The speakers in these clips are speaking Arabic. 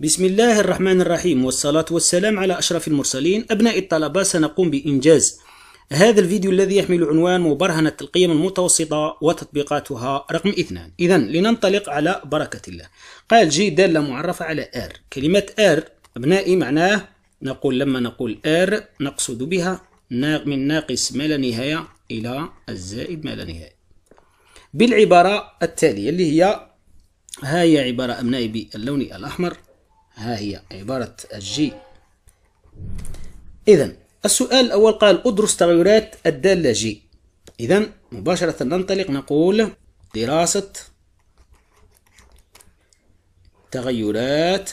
بسم الله الرحمن الرحيم والصلاة والسلام على أشرف المرسلين أبناء الطلبة سنقوم بإنجاز هذا الفيديو الذي يحمل عنوان مبرهنة القيم المتوسطة وتطبيقاتها رقم اثنان إذا لننطلق على بركة الله قال جي دالة معرفة على R كلمة R أبنائي معناه نقول لما نقول R نقصد بها من ناقص ما لا نهاية إلى الزائد ما لا نهاية بالعبارة التالية اللي هي هاي عبارة أبنائي باللون الأحمر ها هي عبارة الجي إذا السؤال الأول قال أدرس تغيرات الدالة جي إذا مباشرة ننطلق نقول دراسة تغيرات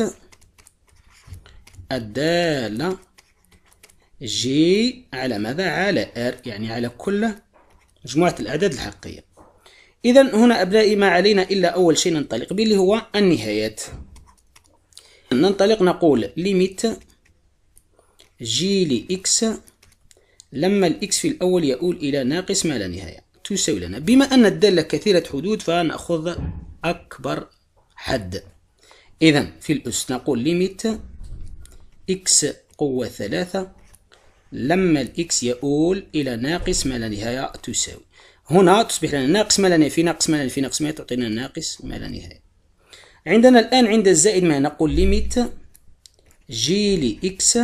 الدالة جي على ماذا؟ على ار يعني على كل مجموعة الأعداد الحقيقية إذا هنا أبنائي ما علينا إلا أول شيء ننطلق به اللي هو النهايات ننطلق نقول ليميت جي لإكس لما الإكس في الأول يؤول إلى ناقص ما لا نهاية تساوي لنا بما أن الدالة كثيرة حدود فنأخذ أكبر حد إذا في الأس نقول ليميت إكس قوة ثلاثة لما الإكس يؤول إلى ناقص ما لا نهاية تساوي هنا تصبح لنا ناقص ما لا نهاية في ناقص ما لا نهاية في ناقص ما لا نهاية تعطينا ناقص ما لا نهاية عندنا الآن عند الزائد ما نقول ليميت جي لإكس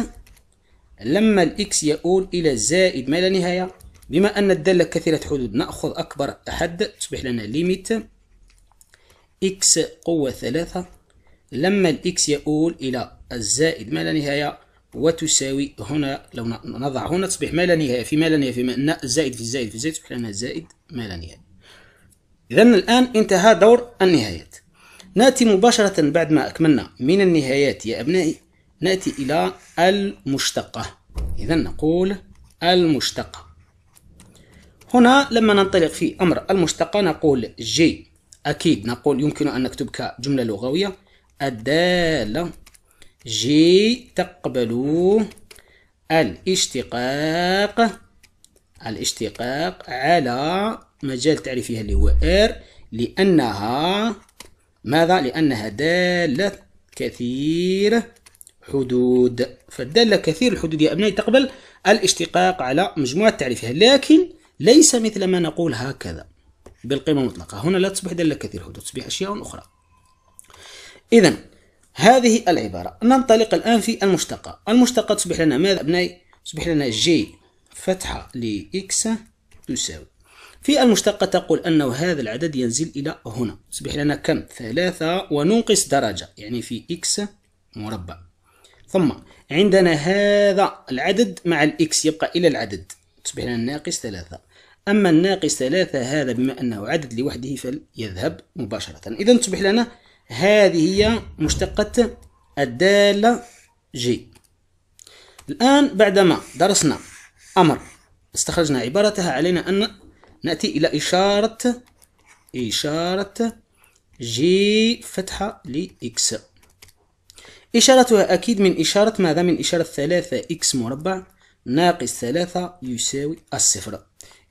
لما الإكس يؤول إلى زائد ما لا نهاية بما أن الدالة كثيرة حدود نأخذ أكبر حد تصبح لنا ليميت إكس قوة ثلاثة لما الإكس يؤول إلى الزائد ما لا نهاية وتساوي هنا لو نضع هنا تصبح ما لا نهاية في ما لا نهاية في ما زائد في زائد في زائد تصبح لنا زائد ما لا نهاية إذا الآن انتهى دور النهايات ناتي مباشرة بعد ما أكملنا من النهايات يا أبنائي نأتي إلى المشتقة إذا نقول المشتقة هنا لما ننطلق في أمر المشتقة نقول جي أكيد نقول يمكن أن نكتب كجملة لغوية الدالة جي تقبل الاشتقاق الاشتقاق على مجال تعريفها اللي هو إر لأنها ماذا؟ لأنها دالة كثير حدود فالدالة كثير الحدود يا أبنائي تقبل الاشتقاق على مجموعة تعريفها لكن ليس مثل ما نقول هكذا بالقيمة المطلقة هنا لا تصبح دالة كثير حدود تصبح أشياء أخرى إذا هذه العبارة ننطلق الآن في المشتقة المشتقة تصبح لنا ماذا أبنائي؟ تصبح لنا جي فتحة لإكس تساوي في المشتقة تقول أنه هذا العدد ينزل إلى هنا يصبح لنا كم ثلاثة وننقص درجة يعني في إكس مربع ثم عندنا هذا العدد مع الإكس يبقى إلى العدد تصبح لنا ناقص ثلاثة أما الناقص ثلاثة هذا بما أنه عدد لوحده فليذهب مباشرة إذا تصبح لنا هذه هي مشتقة الدالة جي الآن بعدما درسنا أمر استخرجنا عبارتها علينا أن نأتي إلى إشارة إشارة جي فتحة لإكس إشارتها أكيد من إشارة ماذا؟ من إشارة ثلاثة إكس مربع ناقص ثلاثة يساوي الصفر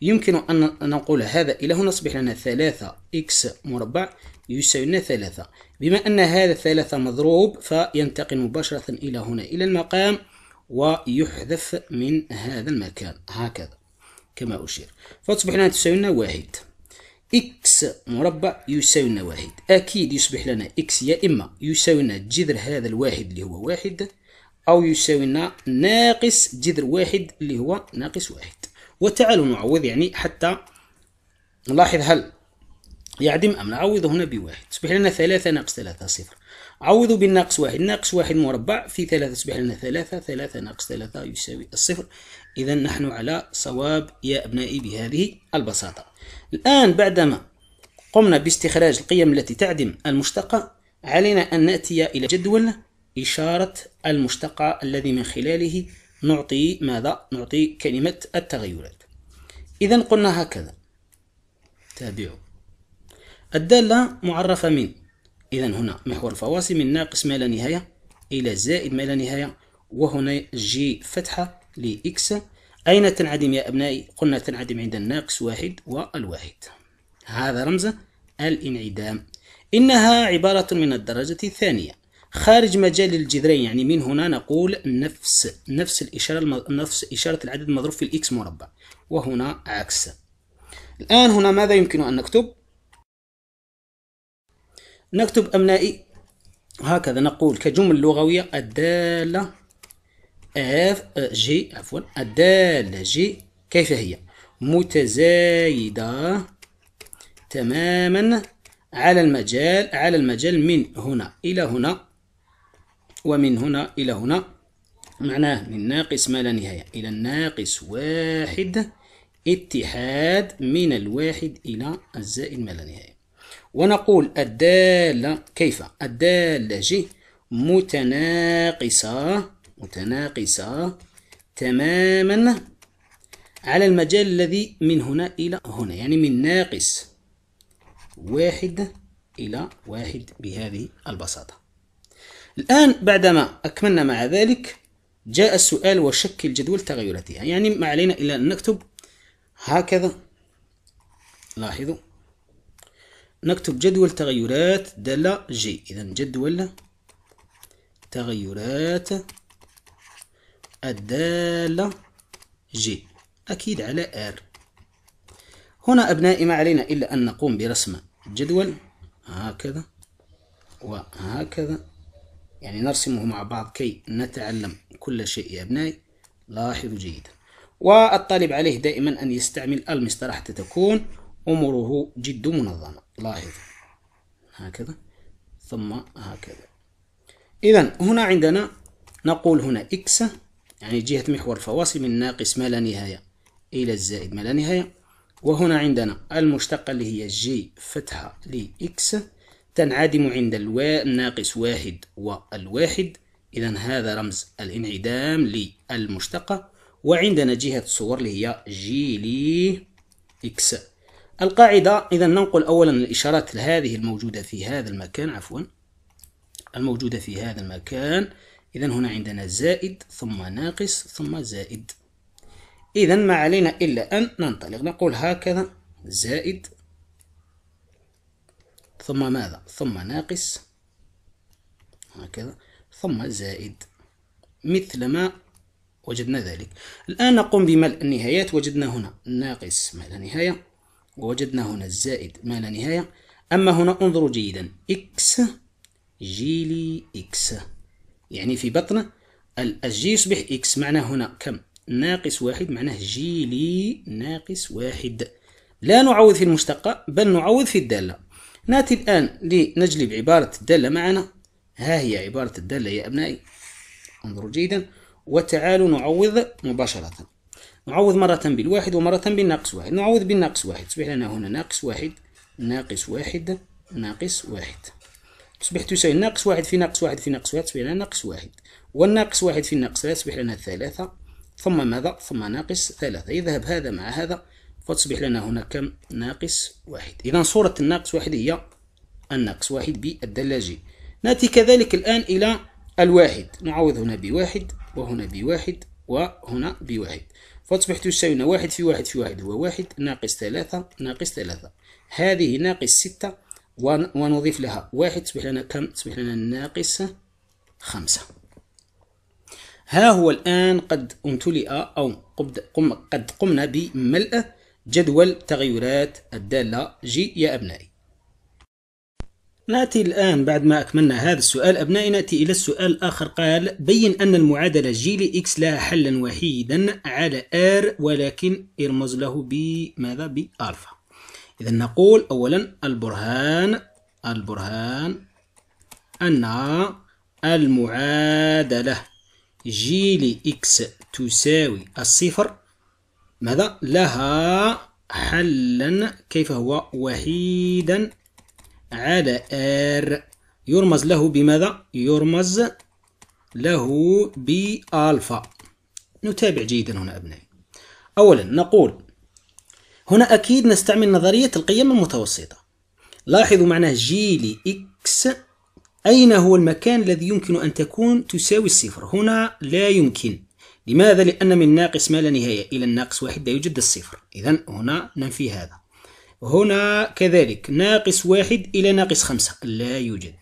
يمكن أن نقول هذا إلى هنا أصبح لنا ثلاثة إكس مربع يساوي لنا ثلاثة بما أن هذا ثلاثة مضروب فينتقل مباشرة إلى هنا إلى المقام ويحذف من هذا المكان هكذا كما أشير فتصبح لنا تساوي لنا واحد إكس مربع يساوي لنا واحد أكيد يصبح لنا إكس يا إما يساوي لنا جذر هذا الواحد اللي هو واحد أو يساوي لنا ناقص جذر واحد اللي هو ناقص واحد وتعالوا نعوض يعني حتى نلاحظ هل يعدم أم نعوض هنا بواحد تصبح لنا ثلاثة ناقص ثلاثة صفر عوضوا بالناقص واحد ناقص واحد مربع في ثلاثة تصبح لنا ثلاثة ثلاثة ناقص ثلاثة يساوي الصفر إذا نحن على صواب يا أبنائي بهذه البساطة الآن بعدما قمنا باستخراج القيم التي تعدم المشتقة علينا أن نأتي إلى جدول إشارة المشتقة الذي من خلاله نعطي ماذا؟ نعطي كلمة التغيرات إذا قلنا هكذا تابعوا الدالة معرفة من إذا هنا محور الفواصل من ناقص ما لا نهاية إلى زائد ما لا نهاية وهنا جي فتحة لإكس أين تنعدم يا أبنائي؟ قلنا تنعدم عند الناقص واحد والواحد هذا رمز الانعدام إنها عبارة من الدرجة الثانية خارج مجال الجذرين يعني من هنا نقول نفس نفس الإشارة نفس إشارة العدد المضروب في الإكس مربع وهنا عكس الآن هنا ماذا يمكن أن نكتب؟ نكتب أبنائي هكذا نقول كجمل لغوية الدالة اف جي e, عفوا الدالة جي كيف هي متزايدة تماما على المجال على المجال من هنا إلى هنا ومن هنا إلى هنا معناه من ناقص ما لا نهاية إلى الناقص واحد اتحاد من الواحد إلى الزائد ما لا نهاية ونقول الدالة كيف الدالة جي متناقصة متناقصة تماما على المجال الذي من هنا إلى هنا يعني من ناقص واحد إلى واحد بهذه البساطة الآن بعدما أكملنا مع ذلك جاء السؤال وشكل جدول تغيراتها يعني ما علينا إلا أن نكتب هكذا لاحظوا نكتب جدول تغيرات دالة جي إذا جدول تغيرات الدالة جي أكيد على R هنا أبنائي ما علينا إلا أن نقوم برسم جدول هكذا وهكذا يعني نرسمه مع بعض كي نتعلم كل شيء يا أبنائي لاحظوا جيدا والطالب عليه دائما أن يستعمل المسطرة حتى تكون أمره جد منظمة لاحظ هكذا ثم هكذا إذا هنا عندنا نقول هنا إكس يعني جهة محور الفواصل من ناقص ما لا نهاية إلى الزائد ما لا نهاية وهنا عندنا المشتقة اللي هي جي فتحة لإكس تنعدم عند الوا ناقص واحد والواحد إذا هذا رمز الانعدام للمشتقة وعندنا جهة الصور اللي هي جي لي إكس القاعدة إذا ننقل أولا الإشارات هذه الموجودة في هذا المكان عفوا الموجودة في هذا المكان إذا هنا عندنا زائد ثم ناقص ثم زائد إذا ما علينا إلا أن ننطلق نقول هكذا زائد ثم ماذا ثم ناقص هكذا ثم زائد مثل ما وجدنا ذلك الآن نقوم بملء النهايات وجدنا هنا ناقص ما لا نهاية ووجدنا هنا الزائد ما لا نهاية أما هنا انظروا جيدا إكس جيلي إكس يعني في بطنه الجي يصبح إكس معناه هنا كم ناقص واحد معناه جي لي ناقص واحد لا نعوض في المشتقة بل نعوض في الدالة نأتي الآن لنجلب عبارة الدالة معنا ها هي عبارة الدالة يا أبنائي انظروا جيدا وتعالوا نعوض مباشرة نعوض مرة بالواحد ومرة بالناقص واحد نعوض بالناقص واحد يصبح لنا هنا ناقص واحد ناقص واحد ناقص واحد تصبح تساوي ناقص واحد في ناقص واحد في ناقص واحد تصبح لنا ناقص واحد والناقص واحد في ناقص واحد تصبح لنا ثلاثة ثم ماذا ثم ناقص ثلاثة يذهب هذا مع هذا فتصبح لنا هنا كم ناقص واحد إذا صورة الناقص واحد هي الناقص واحد جي نأتي كذلك الآن إلى الواحد نعوض هنا بواحد وهنا بواحد وهنا بواحد فتصبح تساوي واحد في واحد في واحد هو واحد ناقص ثلاثة ناقص ثلاثة هذه ناقص ستة ونضيف لها واحد تصبح لنا كم تصبح لنا ناقص خمسة ها هو الآن قد امتلئ أو قد قمنا بملء جدول تغيرات الدالة جي يا أبنائي نأتي الآن بعد ما أكملنا هذا السؤال أبنائي نأتي إلى السؤال الآخر قال بين أن المعادلة جي لإكس لها حلا وحيدا على R ولكن ارمز له بماذا بألفا إذا نقول أولا البرهان البرهان أن المعادلة جي لإكس تساوي الصفر ماذا؟ لها حلا كيف هو وحيدا على R يرمز له بماذا؟ يرمز له بألفا نتابع جيدا هنا أبنائي أولا نقول هنا أكيد نستعمل نظرية القيم المتوسطة لاحظوا معناه جي لإكس أين هو المكان الذي يمكن أن تكون تساوي الصفر هنا لا يمكن لماذا؟ لأن من ناقص ما لا نهاية إلى الناقص واحد لا يوجد الصفر إذا هنا ننفي هذا هنا كذلك ناقص واحد إلى ناقص خمسة لا يوجد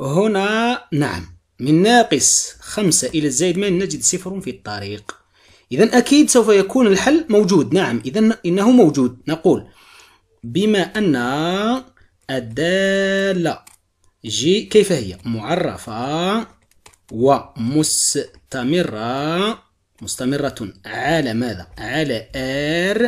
هنا نعم من ناقص خمسة إلى الزائد ما نجد صفر في الطريق إذا أكيد سوف يكون الحل موجود نعم إذا إنه موجود نقول بما أن الدالة جي كيف هي معرفة ومستمرة مستمرة على ماذا على R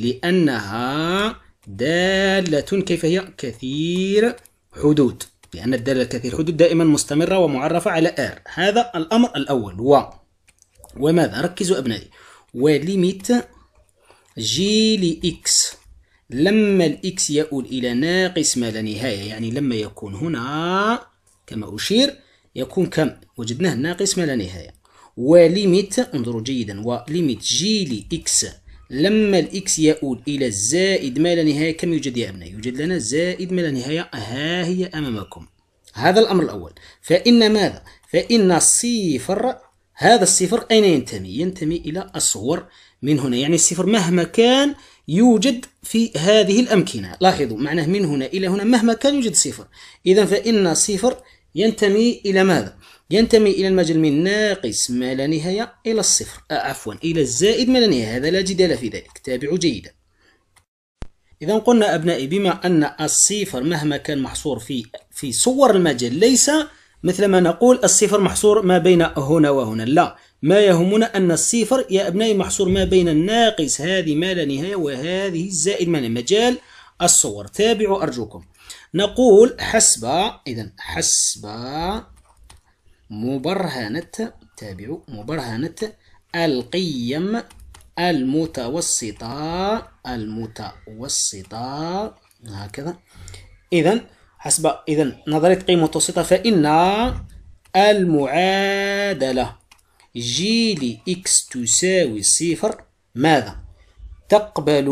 لأنها دالة كيف هي كثير حدود لأن الدالة كثير حدود دائما مستمرة ومعرفة على R هذا الأمر الأول و وماذا ركزوا أبنائي وليميت جي لإكس لما الإكس يؤول إلى ناقص ما لا نهاية يعني لما يكون هنا كما أشير يكون كم وجدناه ناقص ما لا نهاية وليميت انظروا جيدا وليميت جي لإكس لما الإكس يؤول إلى الزائد ما لا نهاية كم يوجد يا أبنائي يوجد لنا زائد ما لا نهاية ها هي أمامكم هذا الأمر الأول فإن ماذا فإن صفر هذا الصفر أين ينتمي؟ ينتمي إلى الصور من هنا يعني الصفر مهما كان يوجد في هذه الأمكنة لاحظوا معناه من هنا إلى هنا مهما كان يوجد صفر إذا فإن صفر ينتمي إلى ماذا؟ ينتمي إلى المجال من ناقص ما لا نهاية إلى الصفر آه، عفوا إلى الزائد ما لا نهاية هذا لا جدال في ذلك تابعوا جيدا إذا قلنا أبنائي بما أن الصفر مهما كان محصور في في صور المجال ليس مثلما نقول الصفر محصور ما بين هنا وهنا لا ما يهمنا أن الصفر يا أبنائي محصور ما بين الناقص هذه ما لا نهاية وهذه الزائد من مجال الصور تابعوا أرجوكم نقول حسب إذا حسب مبرهنة تابعوا مبرهنة القيم المتوسطة المتوسطة هكذا إذا حسب إذا نظرية قيمة متوسطة فإن المعادلة جي لإكس تساوي صفر ماذا؟ تقبل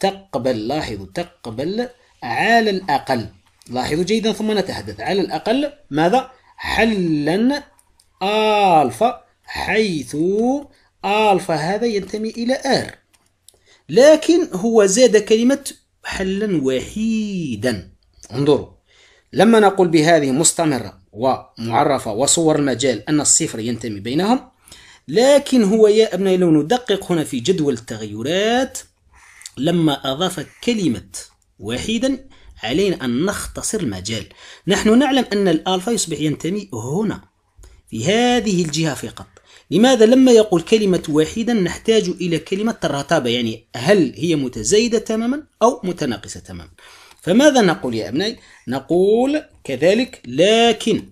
تقبل لاحظوا تقبل على الأقل لاحظوا جيدا ثم نتحدث على الأقل ماذا؟ حلا ألفا حيث ألفا هذا ينتمي إلى آر لكن هو زاد كلمة حلا وحيدا انظروا لما نقول بهذه مستمرة ومعرفة وصور المجال أن الصفر ينتمي بينهم لكن هو يا أبنائي لو ندقق هنا في جدول التغيرات لما أضاف كلمة واحدا علينا أن نختصر المجال نحن نعلم أن الألفا يصبح ينتمي هنا في هذه الجهة فقط لماذا لما يقول كلمة واحدا نحتاج إلى كلمة الرتابة يعني هل هي متزايدة تماما أو متناقصة تماما فماذا نقول يا أبنائي نقول كذلك لكن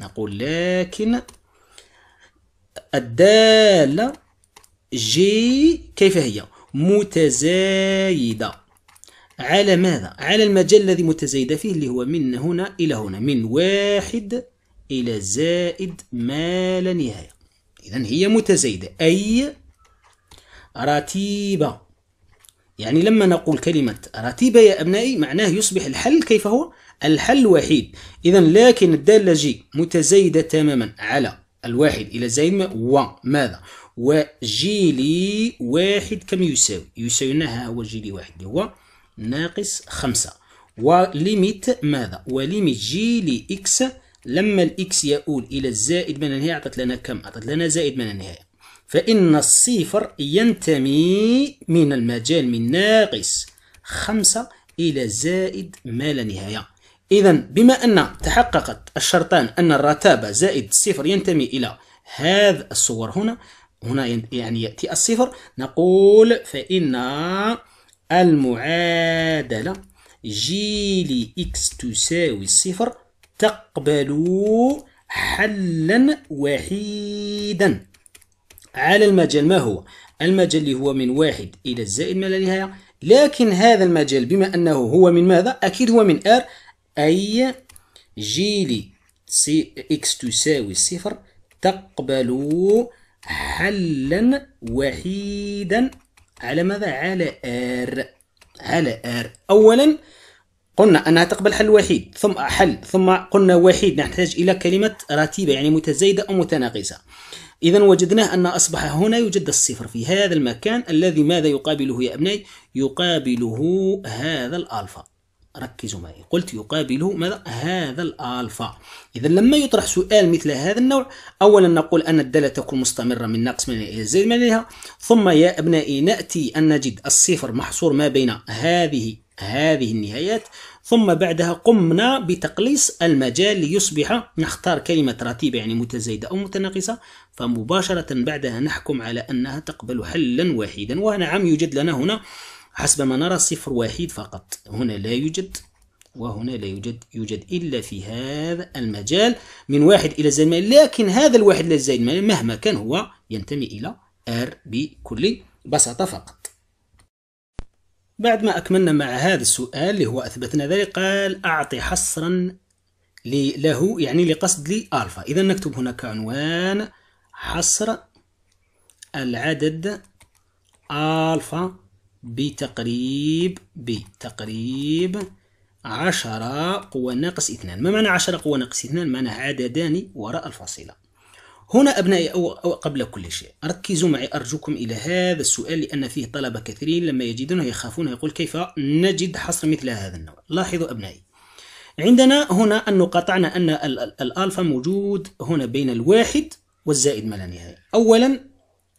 نقول لكن الدالة جي كيف هي متزايدة على ماذا على المجال الذي متزايدة فيه اللي هو من هنا إلى هنا من واحد إلى زائد ما لا نهاية إذا هي متزايدة أي رتيبة يعني لما نقول كلمة رتيبة يا أبنائي معناه يصبح الحل كيف هو؟ الحل وحيد إذا لكن الدالة جي متزايدة تماما على الواحد إلى زائد وماذا؟ وجيلي واحد كم يساوي؟ يساوينا ها هو جيلي واحد هو ناقص خمسة وليميت ماذا؟ وليميت جيلي إكس لما الإكس يؤول إلى الزائد من النهاية عطت لنا كم؟ عطت لنا زائد من النهاية فإن الصفر ينتمي من المجال من ناقص خمسة إلى زائد ما لا نهاية إذا بما أن تحققت الشرطان أن الرتابة زائد الصفر ينتمي إلى هذا الصور هنا هنا يعني يأتي الصفر نقول فإن المعادلة جي لإكس تساوي الصفر تقبل حلا وحيدا على المجال ما هو المجال اللي هو من واحد إلى الزائد ما لا نهاية لكن هذا المجال بما أنه هو من ماذا أكيد هو من R أي جيلي سي إكس تساوي صفر تقبل حلا وحيدا على ماذا على R على R أولا قلنا أنها تقبل حل وحيد ثم حل ثم قلنا وحيد نحتاج إلى كلمة رتيبة يعني متزايدة أو متناقصة إذا وجدناه أن أصبح هنا يوجد الصفر في هذا المكان الذي ماذا يقابله يا أبنائي؟ يقابله هذا الألفا ركزوا معي قلت يقابله ماذا؟ هذا الألفا إذا لما يطرح سؤال مثل هذا النوع أولا نقول أن الدالة تكون مستمرة من ناقص من إلى زائد مليها ثم يا أبنائي نأتي أن نجد الصفر محصور ما بين هذه هذه النهايات ثم بعدها قمنا بتقليص المجال ليصبح نختار كلمة رتيبة يعني متزايدة أو متناقصة فمباشرة بعدها نحكم على أنها تقبل حلا واحدا ونعم يوجد لنا هنا حسب ما نرى صفر واحد فقط هنا لا يوجد وهنا لا يوجد يوجد إلا في هذا المجال من واحد إلى زائد لكن هذا الواحد إلى الزائد مهما كان هو ينتمي إلى R بكل بساطة فقط بعد ما أكملنا مع هذا السؤال اللي هو أثبتنا ذلك قال أعطي حصرا له يعني لقصد لي ألفا إذا نكتب هناك عنوان حصر العدد ألفا بتقريب بتقريب عشرة قوة ناقص اثنان ما معنى عشرة قوة ناقص اثنان معنى عددان وراء الفاصلة هنا أبنائي أو قبل كل شيء ركزوا معي أرجوكم إلى هذا السؤال لأن فيه طلبة كثيرين لما يجدونه يخافون يقول كيف نجد حصر مثل هذا النوع لاحظوا أبنائي عندنا هنا أن قطعنا أن الألفا موجود هنا بين الواحد والزائد ما لا نهاية أولا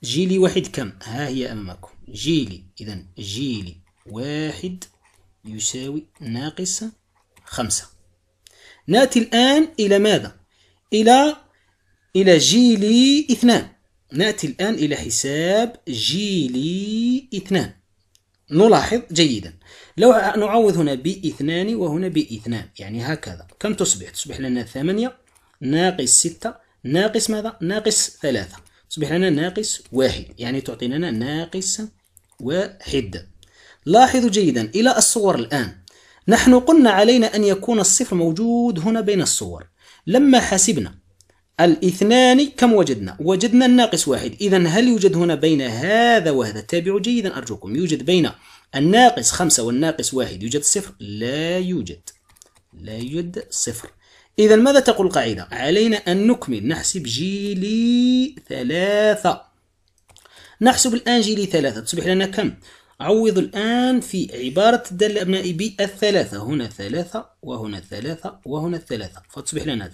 جيلي واحد كم ها هي أمامكم جيلي إذا جيلي واحد يساوي ناقص خمسة نأتي الآن إلى ماذا إلى إلى جيلي اثنان نأتي الآن إلى حساب جيلي اثنان نلاحظ جيدا لو نعوض هنا باثنان وهنا باثنان يعني هكذا كم تصبح؟ تصبح لنا ثمانية ناقص ستة ناقص ماذا؟ ناقص ثلاثة تصبح لنا ناقص واحد يعني تعطي لنا ناقص واحد لاحظوا جيدا إلى الصور الآن نحن قلنا علينا أن يكون الصفر موجود هنا بين الصور لما حسبنا الاثنان كم وجدنا؟ وجدنا الناقص واحد إذا هل يوجد هنا بين هذا وهذا؟ تابعوا جيدا أرجوكم يوجد بين الناقص خمسة والناقص واحد يوجد صفر؟ لا يوجد لا يوجد صفر إذا ماذا تقول القاعدة؟ علينا أن نكمل نحسب جيلي ثلاثة نحسب الآن جيلي ثلاثة تصبح لنا كم؟ عوض الآن في عبارة الدالة الأبنائي بالثلاثة هنا ثلاثة وهنا ثلاثة وهنا ثلاثة فتصبح لنا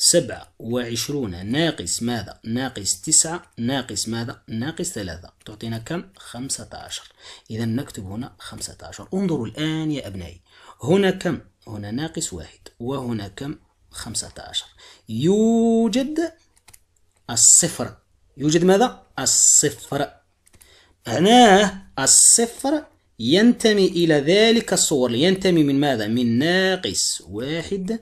سبعة وعشرون ناقص ماذا ناقص تسعة ناقص ماذا ناقص ثلاثة تعطينا كم خمسة عشر إذا نكتب هنا خمسة عشر انظروا الآن يا أبنائي هنا كم هنا ناقص واحد وهنا كم خمسة عشر يوجد الصفر يوجد ماذا الصفر معناه الصفر ينتمي إلى ذلك الصور ينتمي من ماذا من ناقص واحد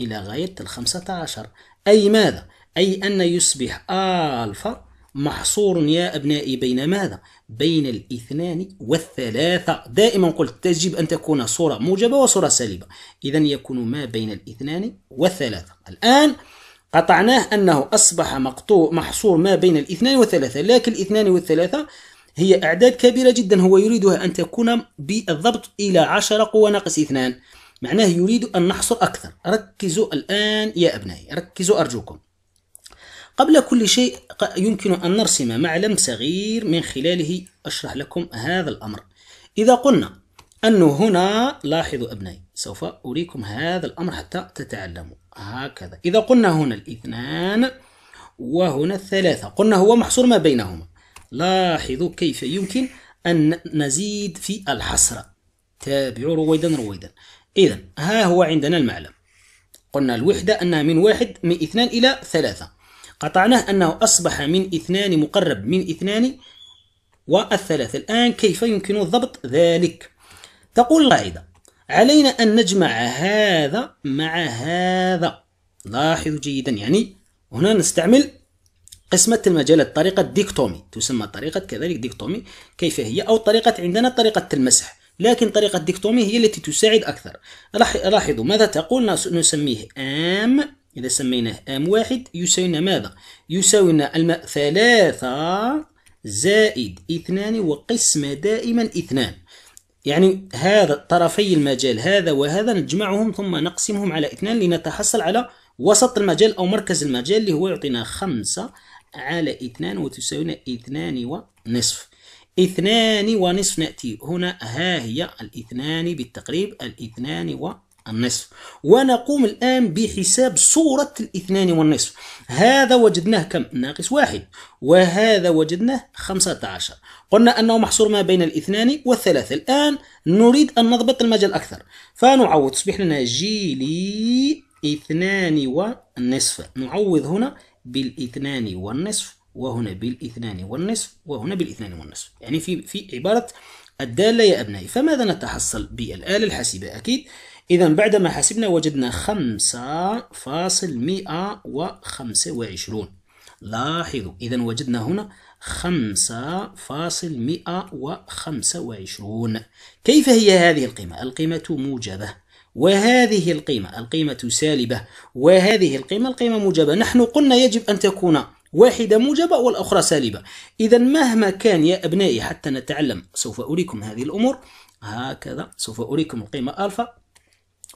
إلى غاية الخمسة عشر أي ماذا؟ أي أن يصبح ألفا محصور يا أبنائي بين ماذا؟ بين الاثنان والثلاثة دائما قلت تجب أن تكون صورة موجبة وصورة سالبة إذا يكون ما بين الاثنان والثلاثة الآن قطعناه أنه أصبح مقطوع محصور ما بين الاثنان والثلاثة لكن الاثنان والثلاثة هي أعداد كبيرة جدا هو يريدها أن تكون بالضبط إلى عشرة قوة ناقص اثنان معناه يريد أن نحصر أكثر ركزوا الآن يا أبنائي ركزوا أرجوكم قبل كل شيء يمكن أن نرسم معلم صغير من خلاله أشرح لكم هذا الأمر إذا قلنا أنه هنا لاحظوا أبنائي سوف أريكم هذا الأمر حتى تتعلموا هكذا إذا قلنا هنا الاثنان وهنا الثلاثة قلنا هو محصور ما بينهما لاحظوا كيف يمكن أن نزيد في الحسرة تابعوا رويدا رويدا إذا ها هو عندنا المعلم قلنا الوحدة أنها من واحد من اثنان إلى ثلاثة قطعناه أنه أصبح من اثنان مقرب من اثنان والثلاثة الآن كيف يمكن ضبط ذلك تقول القاعدة علينا أن نجمع هذا مع هذا لاحظوا جيدا يعني هنا نستعمل قسمة المجالات طريقة ديكتومي تسمى طريقة كذلك ديكتومي كيف هي أو طريقة عندنا طريقة المسح لكن طريقة ديكتومي هي التي تساعد أكثر لاحظوا ماذا تقول نسميه آم إذا سميناه آم واحد يساوينا ماذا؟ يساوينا الم... ثلاثة زائد اثنان وقسمة دائما اثنان يعني هذا طرفي المجال هذا وهذا نجمعهم ثم نقسمهم على اثنان لنتحصل على وسط المجال أو مركز المجال اللي هو يعطينا خمسة على اثنان وتساوينا اثنان ونصف اثنان ونصف نأتي هنا ها هي الاثنان بالتقريب الاثنان والنصف ونقوم الآن بحساب صورة الاثنان والنصف هذا وجدناه كم ناقص واحد وهذا وجدناه 15 قلنا أنه محصور ما بين الاثنان والثلاثة الآن نريد أن نضبط المجال أكثر فنعوض تصبح لنا جيلي اثنان ونصف نعوض هنا بالاثنان والنصف وهنا بالاثنان والنصف وهنا بالاثنان والنصف يعني في في عبارة الدالة يا أبنائي فماذا نتحصل بالآلة الحاسبة أكيد إذا بعدما حسبنا وجدنا خمسة فاصل مئة وخمسة وعشرون لاحظوا إذا وجدنا هنا خمسة فاصل مئة وخمسة وعشرون كيف هي هذه القيمة؟ القيمة موجبة وهذه القيمة القيمة سالبة وهذه القيمة القيمة موجبة نحن قلنا يجب أن تكون واحدة موجبة والأخرى سالبة إذا مهما كان يا أبنائي حتى نتعلم سوف أريكم هذه الأمور هكذا سوف أريكم القيمة ألفا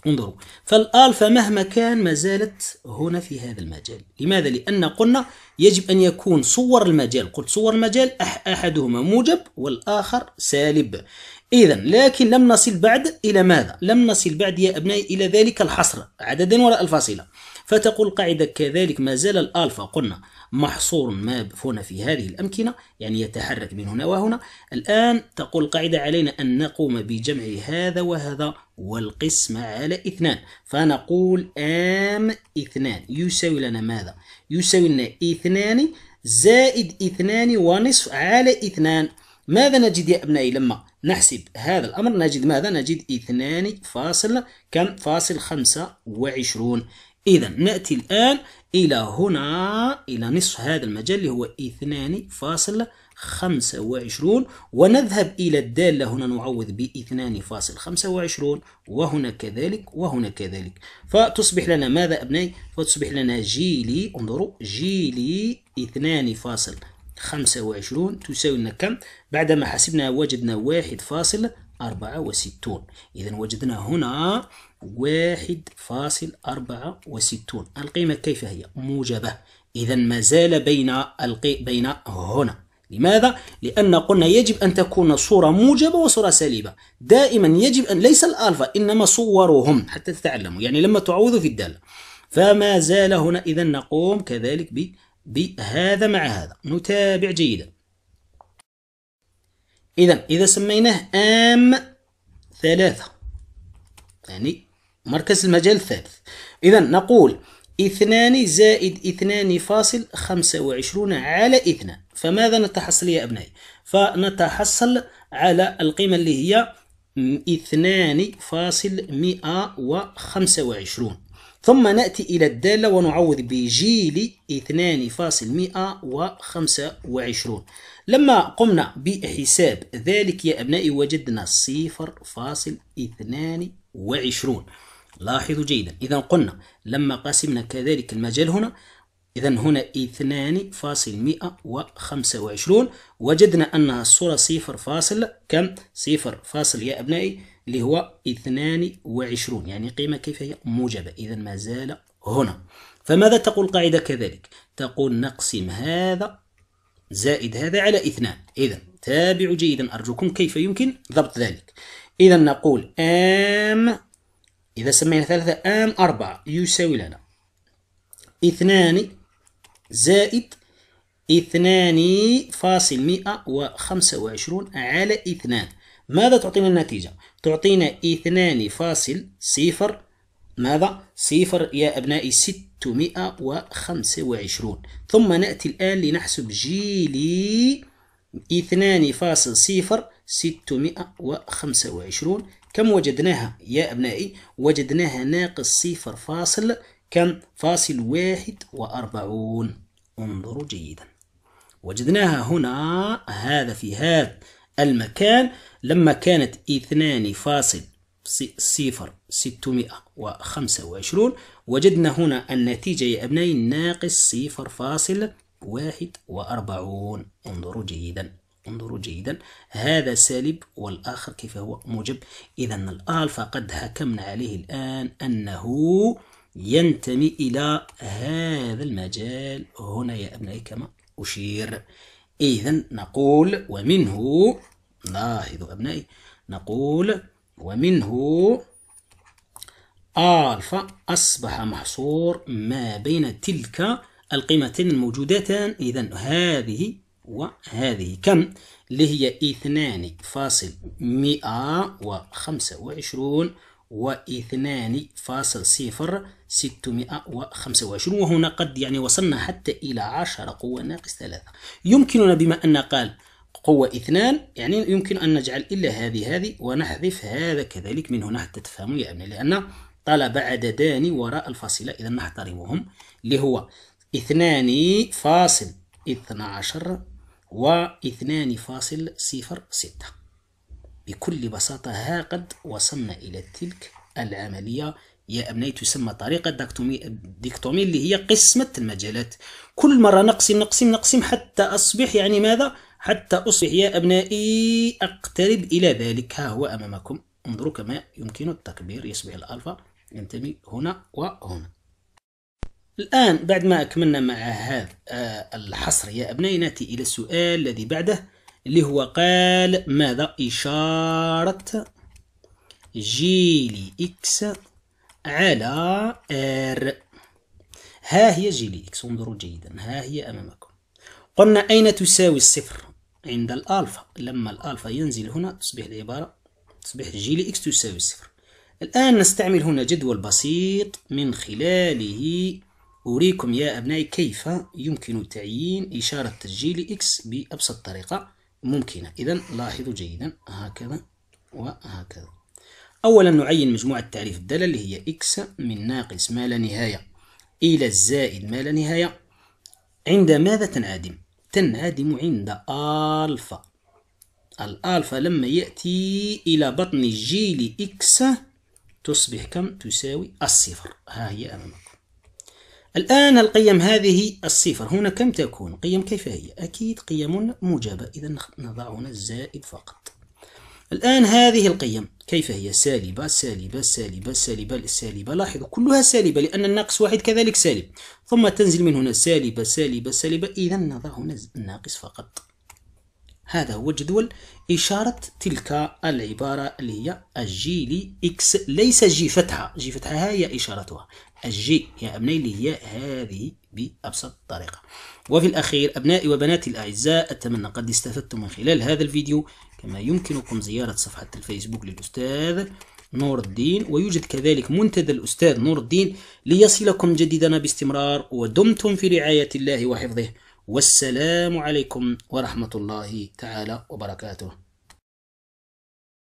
انظروا فالألفا مهما كان ما زالت هنا في هذا المجال لماذا؟ لأن قلنا يجب أن يكون صور المجال قلت صور المجال أحدهما موجب والآخر سالب إذا لكن لم نصل بعد إلى ماذا؟ لم نصل بعد يا أبنائي إلى ذلك الحصر عددا ولا الفاصلة فتقول قاعدة كذلك ما زال الألفا قلنا محصور ما هنا في هذه الأمكنة يعني يتحرك من هنا وهنا الآن تقول قاعدة علينا أن نقوم بجمع هذا وهذا والقسمة على اثنان فنقول آم اثنان يساوي لنا ماذا؟ يساوي لنا اثنان زائد اثنان ونصف على اثنان ماذا نجد يا أبنائي لما نحسب هذا الأمر نجد ماذا؟ نجد اثنان فاصل كم؟ فاصل خمسة وعشرون إذا نأتي الآن إلى هنا إلى نصف هذا المجال اللي هو 2.25 ونذهب إلى الدالة هنا نعوض ب 2.25 وهنا كذلك وهنا كذلك فتصبح لنا ماذا أبنائي؟ فتصبح لنا جيلي انظروا جيلي 2.25 تساوي لنا كم؟ بعدما حسبنا وجدنا 1.64 إذا وجدنا هنا واحد فاصل أربعة وستون القيمة كيف هي موجبة إذا ما زال بين القي... بين هنا لماذا؟ لأن قلنا يجب أن تكون صورة موجبة وصورة سالبة دائما يجب أن ليس الألفا إنما صورهم حتى تتعلموا يعني لما تعوضوا في الدالة فما زال هنا إذا نقوم كذلك ب... بهذا مع هذا نتابع جيدا إذا إذا سميناه آم ثلاثة يعني مركز المجال الثالث إذا نقول اثنان زائد اثنان فاصل خمسة وعشرون على اثنان فماذا نتحصل يا أبنائي فنتحصل على القيمة اللي هي اثنان فاصل مئة وخمسة وعشرون ثم نأتي إلى الدالة ونعوض بجيل اثنان فاصل مئة وخمسة وعشرون لما قمنا بحساب ذلك يا أبنائي وجدنا صفر فاصل اثنان وعشرون لاحظوا جيدا إذا قلنا لما قسمنا كذلك المجال هنا إذا هنا اثنان فاصل مئة وخمسة وعشرون وجدنا أنها الصورة صفر فاصل كم صفر فاصل يا أبنائي اللي هو اثنان وعشرون يعني قيمة كيف هي موجبة إذا ما زال هنا فماذا تقول قاعدة كذلك تقول نقسم هذا زائد هذا على اثنان إذا تابعوا جيدا أرجوكم كيف يمكن ضبط ذلك إذا نقول آم إذا سمينا ثلاثة آن أربعة يساوي لنا اثنان زائد اثنان فاصل مئة وخمسة وعشرون على اثنان ماذا تعطينا النتيجة؟ تعطينا اثنان فاصل صفر ماذا؟ صفر يا أبنائي ستمائة وخمسة وعشرون ثم نأتي الآن لنحسب جيلي اثنان فاصل صفر ستمائة وخمسة وعشرون كم وجدناها يا أبنائي وجدناها ناقص صفر فاصل كم فاصل واحد وأربعون انظروا جيدا وجدناها هنا هذا في هذا المكان لما كانت اثنان فاصل صفر ستمائة وخمسة وعشرون وجدنا هنا النتيجة يا أبنائي ناقص صفر فاصل واحد وأربعون انظروا جيدا انظروا جيدا هذا سالب والآخر كيف هو موجب إذا الألفا قد حكمنا عليه الآن أنه ينتمي إلى هذا المجال هنا يا أبنائي كما أشير إذا نقول ومنه لاحظوا أبنائي نقول ومنه ألفا أصبح محصور ما بين تلك القيمتين الموجودتان إذا هذه وهذه كم اللي هي اثنان فاصل مئة وخمسة وعشرون واثنان فاصل صفر ستمائة وخمسة وعشرون وهنا قد يعني وصلنا حتى إلى عشرة قوة ناقص ثلاثة يمكننا بما أن قال قوة اثنان يعني يمكن أن نجعل إلا هذه هذه ونحذف هذا كذلك من هنا حتى تفهموا يا يعني، أبناء لأن طلب عددان وراء الفاصلة إذا نحترمهم اللي هو اثنان فاصل اثنى عشر واثنان فاصل صفر ستة بكل بساطة ها قد وصلنا إلى تلك العملية يا أبنائي تسمى طريقة ديكتومي, ديكتومي اللي هي قسمة المجالات كل مرة نقسم نقسم نقسم حتى أصبح يعني ماذا؟ حتى أصبح يا أبنائي أقترب إلى ذلك ها هو أمامكم انظروا كما يمكن التكبير يصبح الألفا ينتمي هنا وهنا الآن بعد ما أكملنا مع هذا آه، الحصر يا أبنائي نأتي إلى السؤال الذي بعده اللي هو قال ماذا إشارة جيلي إكس على آر ها هي جيلي إكس انظروا جيدا ها هي أمامكم قلنا أين تساوي الصفر عند الألفا لما الألفا ينزل هنا تصبح العبارة تصبح جيلي إكس تساوي الصفر الآن نستعمل هنا جدول بسيط من خلاله أريكم يا أبنائي كيف يمكن تعيين إشارة تسجيل إكس بأبسط طريقة ممكنة إذا لاحظوا جيدا هكذا وهكذا أولا نعين مجموعة تعريف الدالة اللي هي إكس من ناقص ما لا نهاية إلى الزائد ما لا نهاية عند ماذا تنعدم؟ تنعدم عند ألفا الألفا لما يأتي إلى بطن جيل إكس تصبح كم تساوي الصفر ها هي أمامك الآن القيم هذه الصفر هنا كم تكون قيم كيف هي أكيد قيم موجبة إذا نضع هنا الزائد فقط الآن هذه القيم كيف هي سالبة سالبة سالبة سالبة سالبة لاحظوا كلها سالبة لأن الناقص واحد كذلك سالب ثم تنزل من هنا سالبة سالبة سالبة إذا نضع هنا الناقص فقط هذا هو جدول إشارة تلك العبارة اللي هي الجي لإكس ليس جي فتحة جي فتحة هي إشارتها الجي يا أبني اللي هي هذه بأبسط طريقة وفي الأخير أبنائي وبناتي الأعزاء أتمنى قد استفدتم من خلال هذا الفيديو كما يمكنكم زيارة صفحة الفيسبوك للأستاذ نور الدين ويوجد كذلك منتدى الأستاذ نور الدين ليصلكم جديدنا باستمرار ودمتم في رعاية الله وحفظه والسلام عليكم ورحمة الله تعالى وبركاته